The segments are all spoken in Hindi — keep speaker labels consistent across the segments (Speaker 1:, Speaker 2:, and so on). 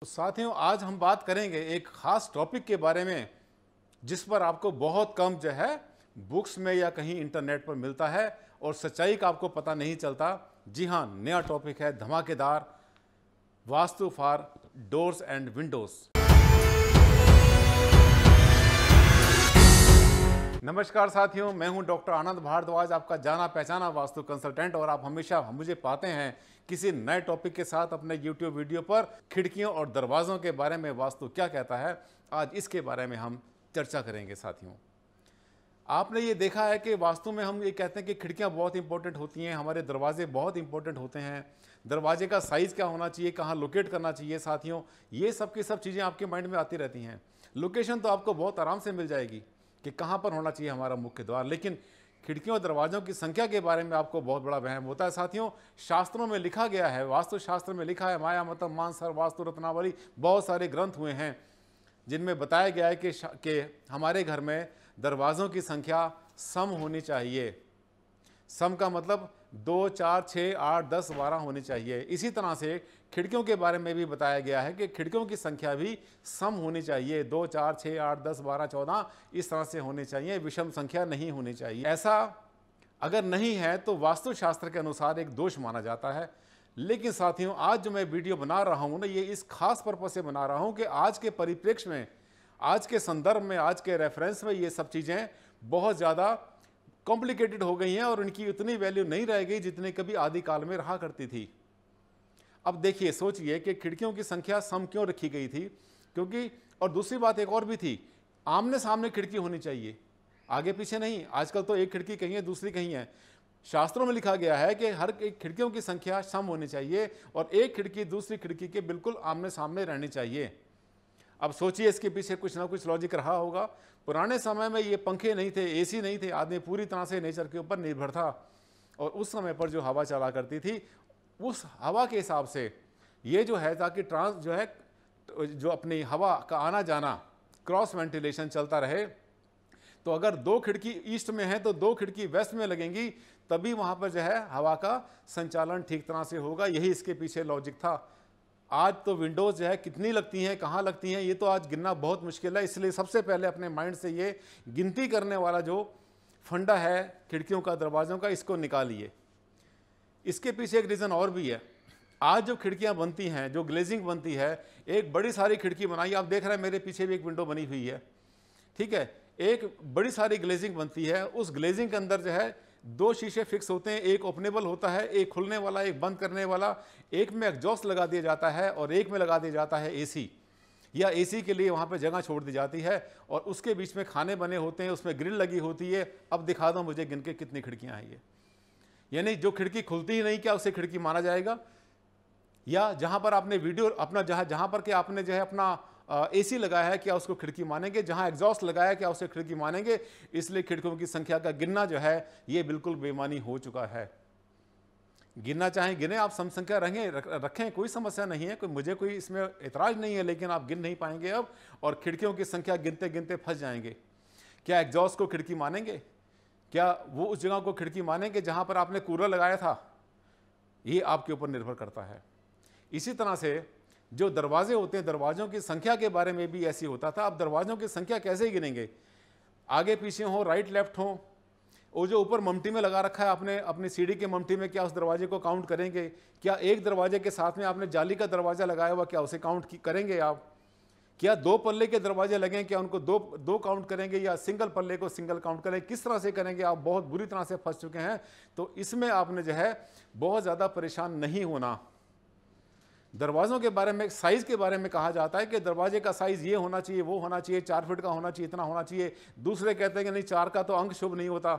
Speaker 1: तो साथियों आज हम बात करेंगे एक खास टॉपिक के बारे में जिस पर आपको बहुत कम जो है बुक्स में या कहीं इंटरनेट पर मिलता है और सच्चाई का आपको पता नहीं चलता जी हाँ नया टॉपिक है धमाकेदार vastu for doors and windows नमस्कार साथियों मैं हूं डॉक्टर आनंद भारद्वाज आपका जाना पहचाना वास्तु कंसल्टेंट और आप हमेशा मुझे पाते हैं किसी नए टॉपिक के साथ अपने यूट्यूब वीडियो पर खिड़कियों और दरवाज़ों के बारे में वास्तु क्या कहता है आज इसके बारे में हम चर्चा करेंगे साथियों आपने ये देखा है कि वास्तु में हम ये कहते हैं कि खिड़कियाँ बहुत इंपॉर्टेंट होती हैं हमारे दरवाजे बहुत इंपॉर्टेंट होते हैं दरवाजे का साइज़ क्या होना चाहिए कहाँ लोकेट करना चाहिए साथियों ये सब की सब चीज़ें आपके माइंड में आती रहती हैं लोकेशन तो आपको बहुत आराम से मिल जाएगी कि कहाँ पर होना चाहिए हमारा मुख्य द्वार लेकिन खिड़कियों दरवाज़ों की संख्या के बारे में आपको बहुत बड़ा वहम होता है साथियों शास्त्रों में लिखा गया है वास्तुशास्त्र में लिखा है माया मतलब मानसर वास्तु रत्नावली बहुत सारे ग्रंथ हुए हैं जिनमें बताया गया है कि के हमारे घर में दरवाज़ों की संख्या सम होनी चाहिए सम का मतलब दो चार छः आठ दस बारह होनी चाहिए इसी तरह से खिड़कियों के बारे में भी बताया गया है कि खिड़कियों की संख्या भी सम होनी चाहिए दो चार छः आठ दस बारह चौदह इस तरह से होने चाहिए विषम संख्या नहीं होनी चाहिए ऐसा अगर नहीं है तो वास्तुशास्त्र के अनुसार एक दोष माना जाता है लेकिन साथियों आज जो मैं वीडियो बना रहा हूँ ना ये इस खास पर्पज से बना रहा हूँ कि आज के परिप्रेक्ष्य में आज के संदर्भ में आज के रेफरेंस में ये सब चीज़ें बहुत ज़्यादा कॉम्प्लिकेटेड हो गई हैं और इनकी उतनी वैल्यू नहीं रह गई जितने कभी आदि काल में रहा करती थी अब देखिए सोचिए कि खिड़कियों की संख्या सम क्यों रखी गई थी क्योंकि और दूसरी बात एक और भी थी आमने सामने खिड़की होनी चाहिए आगे पीछे नहीं आजकल तो एक खिड़की कहीं है दूसरी कहीं है शास्त्रों में लिखा गया है कि हर एक खिड़कियों की संख्या सम होनी चाहिए और एक खिड़की दूसरी खिड़की के बिल्कुल आमने सामने रहनी चाहिए अब सोचिए इसके पीछे कुछ ना कुछ लॉजिक रहा होगा पुराने समय में ये पंखे नहीं थे एसी नहीं थे आदमी पूरी तरह से नेचर के ऊपर निर्भर था और उस समय पर जो हवा चला करती थी उस हवा के हिसाब से ये जो है ताकि ट्रांस जो है जो अपनी हवा का आना जाना क्रॉस वेंटिलेशन चलता रहे तो अगर दो खिड़की ईस्ट में है तो दो खिड़की वेस्ट में लगेंगी तभी वहाँ पर जो है हवा का संचालन ठीक तरह से होगा यही इसके पीछे लॉजिक था आज तो विंडोज़ जो है कितनी लगती हैं कहाँ लगती हैं ये तो आज गिनना बहुत मुश्किल है इसलिए सबसे पहले अपने माइंड से ये गिनती करने वाला जो फंडा है खिड़कियों का दरवाज़ों का इसको निकालिए इसके पीछे एक रीज़न और भी है आज जो खिड़कियाँ बनती हैं जो ग्लेजिंग बनती है एक बड़ी सारी खिड़की बनाई आप देख रहे हैं मेरे पीछे भी एक विंडो बनी हुई है ठीक है एक बड़ी सारी ग्लेजिंग बनती है उस ग्लेजिंग के अंदर जो है दो शीशे फिक्स होते हैं एक ओपनेबल होता है एक खुलने वाला एक बंद करने वाला एक में एग्जॉस्ट लगा दिया जाता है और एक में लगा दिया जाता है एसी या एसी के लिए वहाँ पर जगह छोड़ दी जाती है और उसके बीच में खाने बने होते हैं उसमें ग्रिल लगी होती है अब दिखा दो मुझे गिन के कितनी खिड़कियाँ हैं ये यानी जो खिड़की खुलती ही नहीं क्या उसे खिड़की माना जाएगा या जहाँ पर आपने वीडियो अपना जहाँ जहाँ पर कि आपने जो है अपना एसी लगाया है क्या उसको खिड़की मानेंगे जहाँ एग्जॉस्ट लगाया है क्या उसे खिड़की मानेंगे इसलिए खिड़कियों की संख्या का गिनना जो है ये बिल्कुल बेमानी हो चुका है गिनना चाहें गिने आप समसंख्या संख्या रहें रखें कोई समस्या नहीं है कोई मुझे कोई इसमें ऐतराज नहीं है लेकिन आप गिन नहीं पाएंगे अब और खिड़कियों की संख्या गिनते गिनते फंस जाएंगे क्या एग्जॉस्ट को खिड़की मानेंगे क्या वो उस जगह को खिड़की मानेंगे जहाँ पर आपने कूलर लगाया था ये आपके ऊपर निर्भर करता है इसी तरह से जो दरवाजे होते हैं दरवाज़ों की संख्या के बारे में भी ऐसी होता था आप दरवाज़ों की संख्या कैसे गिनेंगे आगे पीछे हों राइट लेफ्ट हों और जो ऊपर ममटी में लगा रखा है आपने अपनी सीढ़ी के ममटी में क्या उस दरवाजे को काउंट करेंगे क्या एक दरवाजे के साथ में आपने जाली का दरवाज़ा लगाया हुआ क्या उसे काउंट करेंगे आप क्या दो पल्ले के दरवाजे लगे क्या उनको दो दो काउंट करेंगे या सिंगल पल्ले को सिंगल काउंट करें किस तरह से करेंगे आप बहुत बुरी तरह से फंस चुके हैं तो इसमें आपने जो है बहुत ज़्यादा परेशान नहीं होना दरवाज़ों के बारे में साइज़ के बारे में कहा जाता है कि दरवाजे का साइज़ ये होना चाहिए वो होना चाहिए चार फीट का होना चाहिए इतना होना चाहिए दूसरे कहते हैं कि नहीं चार का तो अंक शुभ नहीं होता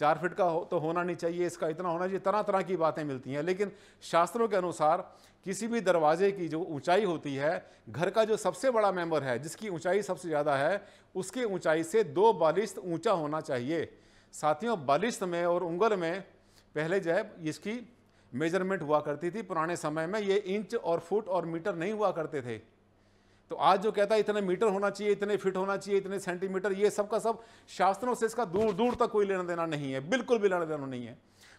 Speaker 1: चार फिट का हो तो होना नहीं चाहिए इसका इतना होना चाहिए तरह तरह की बातें मिलती हैं लेकिन शास्त्रों के अनुसार किसी भी दरवाजे की जो ऊंचाई होती है घर का जो सबसे बड़ा मेंबर है जिसकी ऊंचाई सबसे ज़्यादा है उसकी ऊंचाई से दो बालिश्त ऊंचा होना चाहिए साथियों बालिश्त में और उंगल में पहले जो है इसकी मेजरमेंट हुआ करती थी पुराने समय में ये इंच और फुट और मीटर नहीं हुआ करते थे तो आज जो कहता है इतने मीटर होना चाहिए इतने फिट होना चाहिए इतने सेंटीमीटर ये सब का सब शास्त्रों से इसका दूर दूर तक कोई लेना देना नहीं है बिल्कुल भी लेना देना नहीं है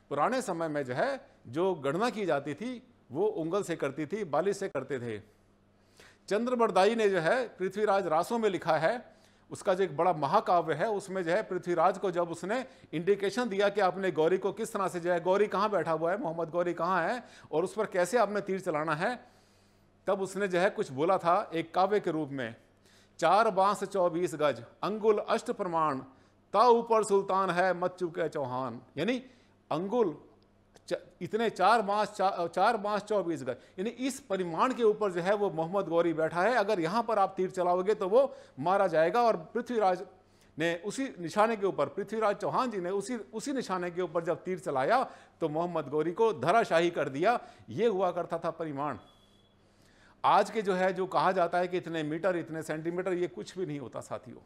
Speaker 1: पुराने समय में जो है जो गणना की जाती थी वो उंगल से करती थी बालिश से करते थे चंद्रबरदाई ने जो है पृथ्वीराज रासों में लिखा है उसका जो एक बड़ा महाकाव्य है उसमें जो है पृथ्वीराज को जब उसने इंडिकेशन दिया कि आपने गौरी को किस तरह से जो है गौरी कहाँ बैठा हुआ है मोहम्मद गौरी कहाँ है और उस पर कैसे आपने तीर चलाना है तब उसने जो है कुछ बोला था एक काव्य के रूप में चार बांस चौबीस गज अंगुल अष्ट प्रमाण ता ऊपर सुल्तान है मत चुके चौहान यानी अंगुल इतने चार बांस चा, चार बांस चौबीस गज यानी इस परिमाण के ऊपर जो है वो मोहम्मद गौरी बैठा है अगर यहाँ पर आप तीर चलाओगे तो वो मारा जाएगा और पृथ्वीराज ने उसी निशाने के ऊपर पृथ्वीराज चौहान जी ने उसी उसी निशाने के ऊपर जब तीर चलाया तो मोहम्मद गौरी को धराशाही कर दिया ये हुआ करता था परिमाण आज के जो है जो कहा जाता है कि इतने मीटर इतने सेंटीमीटर ये कुछ भी नहीं होता साथियों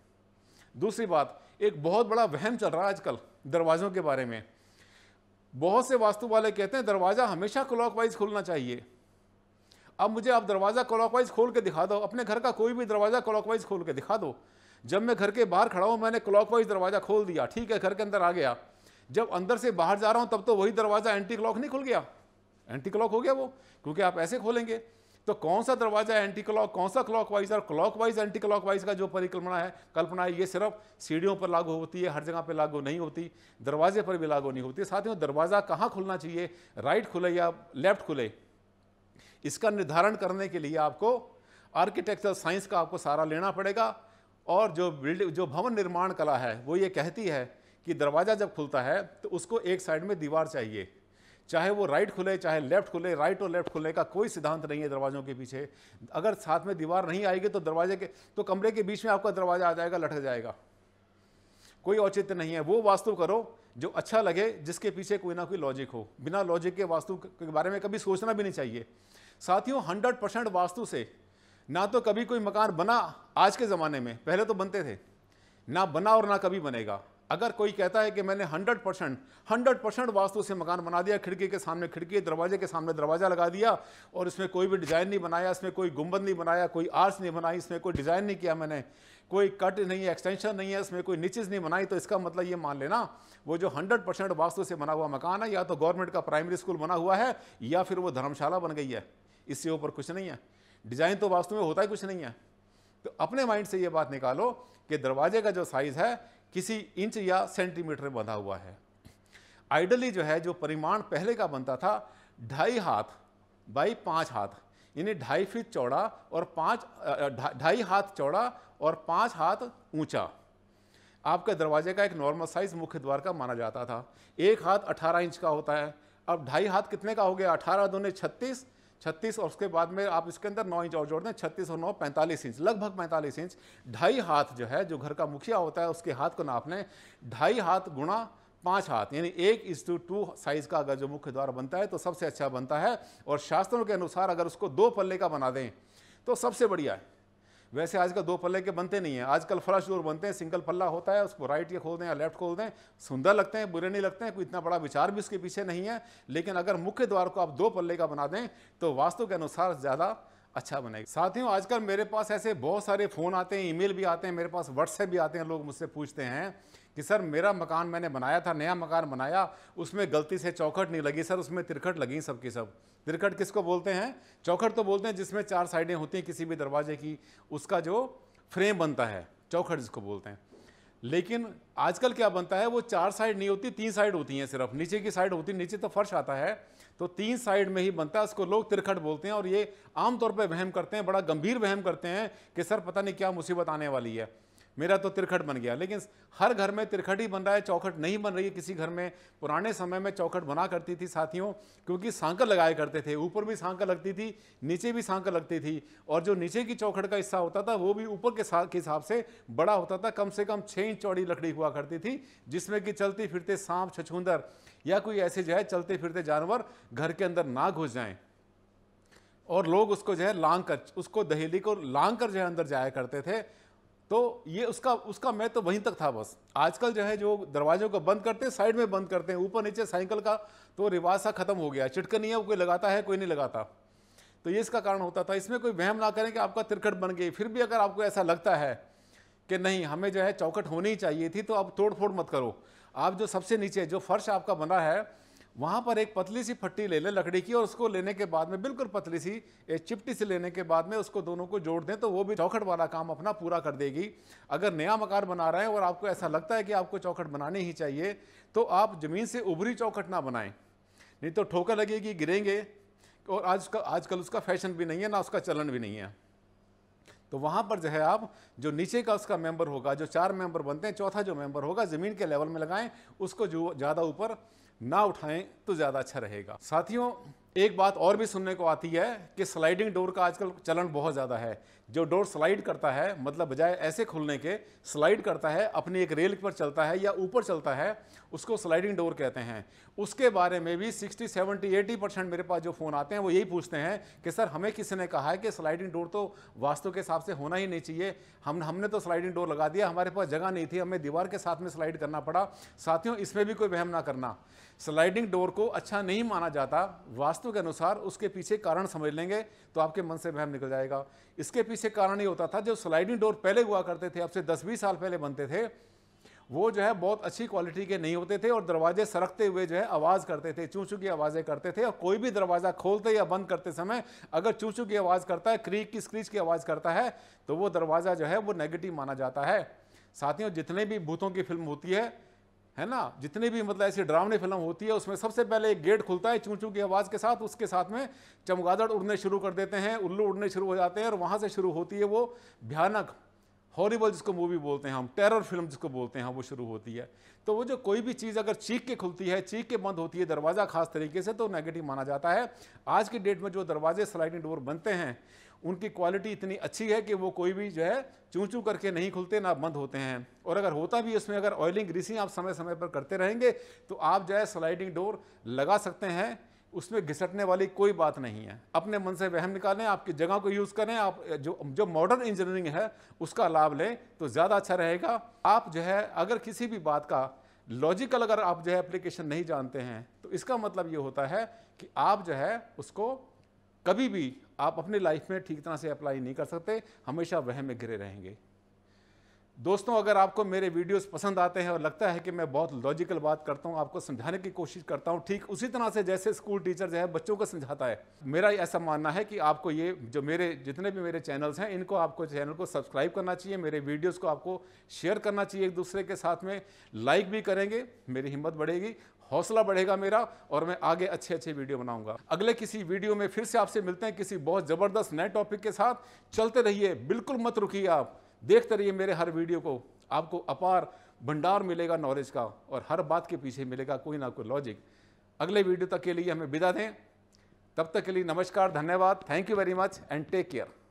Speaker 1: दूसरी बात एक बहुत बड़ा वहम चल रहा है आजकल दरवाज़ों के बारे में बहुत से वास्तु वाले कहते हैं दरवाज़ा हमेशा क्लॉकवाइज खोलना चाहिए अब मुझे आप दरवाज़ा क्लॉकवाइज खोल के दिखा दो अपने घर का कोई भी दरवाज़ा क्लॉकवाइज खोल के दिखा दो जब मैं घर के बाहर खड़ा हूँ मैंने क्लॉकवाइज दरवाज़ा खोल दिया ठीक है घर के अंदर आ गया जब अंदर से बाहर जा रहा हूँ तब तो वही दरवाज़ा एंटी क्लॉक नहीं खुल गया एंटी क्लॉक हो गया वो क्योंकि आप ऐसे खोलेंगे तो कौन सा दरवाजा एंटी क्लॉक कौन सा क्लॉक वाइज और clockwise anticlockwise का जो परिकल्पना है कल्पना है ये सिर्फ सीढ़ियों पर लागू होती है हर जगह पर लागू नहीं होती दरवाजे पर भी लागू नहीं होती साथियों दरवाज़ा कहाँ खुलना चाहिए राइट खुले या लेफ्ट खुले इसका निर्धारण करने के लिए आपको आर्किटेक्चर साइंस का आपको सहारा लेना पड़ेगा और जो बिल्डिंग जो भवन निर्माण कला है वो ये कहती है कि दरवाज़ा जब खुलता है तो उसको एक साइड में दीवार चाहिए चाहे वो राइट खुले चाहे लेफ्ट खुले राइट और लेफ्ट खुलने का कोई सिद्धांत नहीं है दरवाजों के पीछे अगर साथ में दीवार नहीं आएगी तो दरवाजे के तो कमरे के बीच में आपका दरवाज़ा आ जाएगा लटक जाएगा कोई औचित्य नहीं है वो वास्तु करो जो अच्छा लगे जिसके पीछे कोई ना कोई लॉजिक हो बिना लॉजिक के वास्तु के बारे में कभी सोचना भी नहीं चाहिए साथियों हंड्रेड परसेंट वास्तु से ना तो कभी कोई मकान बना आज के ज़माने में पहले तो बनते थे ना बना और ना कभी बनेगा अगर कोई कहता है कि मैंने 100 परसेंट हंड्रेड परसेंट वास्तु से मकान बना दिया खिड़की के सामने खिड़की दरवाजे के सामने दरवाजा लगा दिया और इसमें कोई भी डिज़ाइन नहीं बनाया इसमें कोई गुंबद नहीं बनाया कोई आर्च नहीं बनाई इसमें कोई डिज़ाइन नहीं किया मैंने कोई कट नहीं है एक्सटेंशन नहीं है इसमें कोई नीचेज नहीं बनाई तो इसका मतलब ये मान लेना वो जो हंड्रेड परसेंट वास्तु से बना हुआ मकान है या तो गवर्नमेंट का प्राइमरी स्कूल बना हुआ है या फिर वो धर्मशाला बन गई है इससे ऊपर कुछ नहीं है डिज़ाइन तो वास्तु में होता ही कुछ नहीं है तो अपने माइंड से ये बात निकालो कि दरवाजे का जो साइज़ है किसी इंच या सेंटीमीटर में बंधा हुआ है आइडली जो है जो परिमाण पहले का बनता था ढाई हाथ बाई पाँच हाथ यानी ढाई फीट चौड़ा और पाँच ढाई हाथ चौड़ा और पाँच हाथ ऊंचा आपके दरवाजे का एक नॉर्मल साइज मुख्य द्वार का माना जाता था एक हाथ 18 इंच का होता है अब ढाई हाथ कितने का हो गया 18 ने 36 छत्तीस और उसके बाद में आप इसके अंदर नौ इंच और जोड़ दें छत्तीस और नौ पैंतालीस इंच लगभग पैंतालीस इंच ढाई हाथ जो है जो घर का मुखिया होता है उसके हाथ को नाप लें ढाई हाथ गुणा पाँच हाथ यानी एक इज टू टू साइज का अगर जो मुख्य द्वार बनता है तो सबसे अच्छा बनता है और शास्त्रों के अनुसार अगर उसको दो पल्ले का बना दें तो सबसे बढ़िया है वैसे आजकल दो पल्ले के बनते नहीं हैं आजकल फ्लश जोर बनते हैं सिंगल पल्ला होता है उसको राइट ये खोल दें या लेफ्ट खोल दें सुंदर लगते हैं बुरे नहीं लगते हैं कोई इतना बड़ा विचार भी उसके पीछे नहीं है लेकिन अगर मुख्य द्वार को आप दो पल्ले का बना दें तो वास्तु के अनुसार ज़्यादा अच्छा बनेगा साथियों आजकल मेरे पास ऐसे बहुत सारे फ़ोन आते हैं ईमेल भी आते हैं मेरे पास व्हाट्सएप भी आते हैं लोग मुझसे पूछते हैं कि सर मेरा मकान मैंने बनाया था नया मकान बनाया उसमें गलती से चौखट नहीं लगी सर उसमें तिरखट लगी सब की सब तिरखट किसको बोलते हैं चौखट तो बोलते हैं जिसमें चार साइडें होती हैं किसी भी दरवाजे की उसका जो फ्रेम बनता है चौखट जिसको बोलते हैं लेकिन आजकल क्या बनता है वो चार साइड नहीं होती तीन साइड होती हैं सिर्फ नीचे की साइड होती नीचे तो फर्श आता है तो तीन साइड में ही बनता है उसको लोग तिरखट बोलते हैं और ये आमतौर पर वहम करते हैं बड़ा गंभीर वहम करते हैं कि सर पता नहीं क्या मुसीबत आने वाली है मेरा तो तिरखट बन गया लेकिन हर घर में तिरखट ही बन रहा है चौखट नहीं बन रही है किसी घर में पुराने समय में चौखट बना करती थी साथियों क्योंकि सांकर लगाया करते थे ऊपर भी सांकल लगती थी नीचे भी सांकल लगती थी और जो नीचे की चौखट का हिस्सा होता था वो भी ऊपर के हिसाब से बड़ा होता था कम से कम छः इंच चौड़ी लकड़ी हुआ करती थी जिसमें कि चलते फिरते सांप छछूंदर या कोई ऐसे जो है चलते फिरते जानवर घर के अंदर ना घुस जाए और लोग उसको जो है लांग कर उसको दहेली को लांग कर जो है अंदर जाया करते थे तो ये उसका उसका मैं तो वहीं तक था बस आजकल जो है जो दरवाजों को बंद करते हैं साइड में बंद करते हैं ऊपर नीचे साइकिल का तो रिवाज सा ख़त्म हो गया चिटकनी है कोई लगाता है कोई नहीं लगाता तो ये इसका कारण होता था इसमें कोई वहम ना करें कि आपका तिरखट बन गई फिर भी अगर आपको ऐसा लगता है कि नहीं हमें जो है चौकट होनी ही चाहिए थी तो आप तोड़ फोड़ मत करो आप जो सबसे नीचे जो फर्श आपका बना है वहाँ पर एक पतली सी फट्टी ले लें लकड़ी की और उसको लेने के बाद में बिल्कुल पतली सी एक चिपटी से लेने के बाद में उसको दोनों को जोड़ दें तो वो भी चौखट वाला काम अपना पूरा कर देगी अगर नया मकान बना रहे हैं और आपको ऐसा लगता है कि आपको चौखट बनानी ही चाहिए तो आप ज़मीन से उभरी चौखट ना बनाएं नहीं तो ठोकर लगेगी गिरेंगे और आज का आजकल उसका फैशन भी नहीं है ना उसका चलन भी नहीं है तो वहाँ पर जो है आप जो नीचे का उसका मेंबर होगा जो चार मेंबर बनते हैं चौथा जो मेंबर होगा ज़मीन के लेवल में लगाएं उसको जो ज़्यादा ऊपर ना उठाएं तो ज़्यादा अच्छा रहेगा साथियों एक बात और भी सुनने को आती है कि स्लाइडिंग डोर का आजकल चलन बहुत ज़्यादा है जो डोर स्लाइड करता है मतलब बजाय ऐसे खुलने के स्लाइड करता है अपनी एक रेल पर चलता है या ऊपर चलता है उसको स्लाइडिंग डोर कहते हैं उसके बारे में भी 60, 70, 80 परसेंट मेरे पास जो फ़ोन आते हैं वो यही पूछते हैं कि सर हमें किसी ने कहा है कि स्लाइडिंग डोर तो वास्तु के हिसाब से होना ही नहीं चाहिए हम हमने तो स्लाइडिंग डोर लगा दिया हमारे पास जगह नहीं थी हमें दीवार के साथ में स्लाइड करना पड़ा साथियों इसमें भी कोई वहम ना करना स्लाइडिंग डोर को अच्छा नहीं माना जाता वास्तव वास्तु के अनुसार उसके पीछे कारण समझ लेंगे तो आपके मन से भ्रम निकल जाएगा इसके पीछे कारण ये होता था जो स्लाइडिंग डोर पहले हुआ करते थे अब से दस बीस साल पहले बनते थे वो जो है बहुत अच्छी क्वालिटी के नहीं होते थे और दरवाजे सरकते हुए जो है आवाज़ करते थे चूँ चूँ की आवाज़ें करते थे और कोई भी दरवाज़ा खोलते या बंद करते समय अगर चूँ चूँ की आवाज़ करता है क्रीक की स्क्रीच की आवाज़ करता है तो वो दरवाज़ा जो है वो नेगेटिव माना जाता है साथियों जितने भी भूतों की फिल्म होती है है ना जितने भी मतलब ऐसी डरावनी फिल्म होती है उसमें सबसे पहले एक गेट खुलता है चूचू की आवाज़ के साथ उसके साथ में चमगादड़ उड़ने शुरू कर देते हैं उल्लू उड़ने शुरू हो जाते हैं और वहाँ से शुरू होती है वो भयानक हॉरीबल जिसको मूवी बोलते हैं हम टेरर फिल्म जिसको बोलते हैं वो शुरू होती है तो वो जो कोई भी चीज़ अगर चीख के खुलती है चीख के बंद होती है दरवाज़ा खास तरीके से तो नेगेटिव माना जाता है आज के डेट में जो दरवाजे स्लाइडिंग डोर बनते हैं उनकी क्वालिटी इतनी अच्छी है कि वो कोई भी जो है चूँ चूँ करके नहीं खुलते ना बंद होते हैं और अगर होता भी इसमें अगर ऑयलिंग ग्रीसिंग आप समय समय पर करते रहेंगे तो आप जो है स्लाइडिंग डोर लगा सकते हैं उसमें घिसटने वाली कोई बात नहीं है अपने मन से वहम निकालें आपकी जगह को यूज़ करें आप जो जो मॉडर्न इंजीनियरिंग है उसका लाभ लें तो ज़्यादा अच्छा रहेगा आप जो है अगर किसी भी बात का लॉजिकल अगर आप जो है एप्लीकेशन नहीं जानते हैं तो इसका मतलब ये होता है कि आप जो है उसको कभी भी आप अपने लाइफ में ठीक तरह से अप्लाई नहीं कर सकते हमेशा वह में घिरे रहेंगे दोस्तों अगर आपको मेरे वीडियोस पसंद आते हैं और लगता है कि मैं बहुत लॉजिकल बात करता हूं आपको समझाने की कोशिश करता हूं ठीक उसी तरह से जैसे स्कूल टीचर जो है बच्चों को समझाता है मेरा ऐसा मानना है कि आपको ये जो मेरे जितने भी मेरे चैनल्स हैं इनको आपको चैनल को सब्सक्राइब करना चाहिए मेरे वीडियोज़ को आपको शेयर करना चाहिए एक दूसरे के साथ में लाइक भी करेंगे मेरी हिम्मत बढ़ेगी हौसला बढ़ेगा मेरा और मैं आगे अच्छे अच्छे वीडियो बनाऊंगा अगले किसी वीडियो में फिर से आपसे मिलते हैं किसी बहुत ज़बरदस्त नए टॉपिक के साथ चलते रहिए बिल्कुल मत रुकिए आप देखते रहिए मेरे हर वीडियो को आपको अपार भंडार मिलेगा नॉलेज का और हर बात के पीछे मिलेगा कोई ना कोई लॉजिक अगले वीडियो तक के लिए हमें विदा दें तब तक के लिए नमस्कार धन्यवाद thank you very much and take care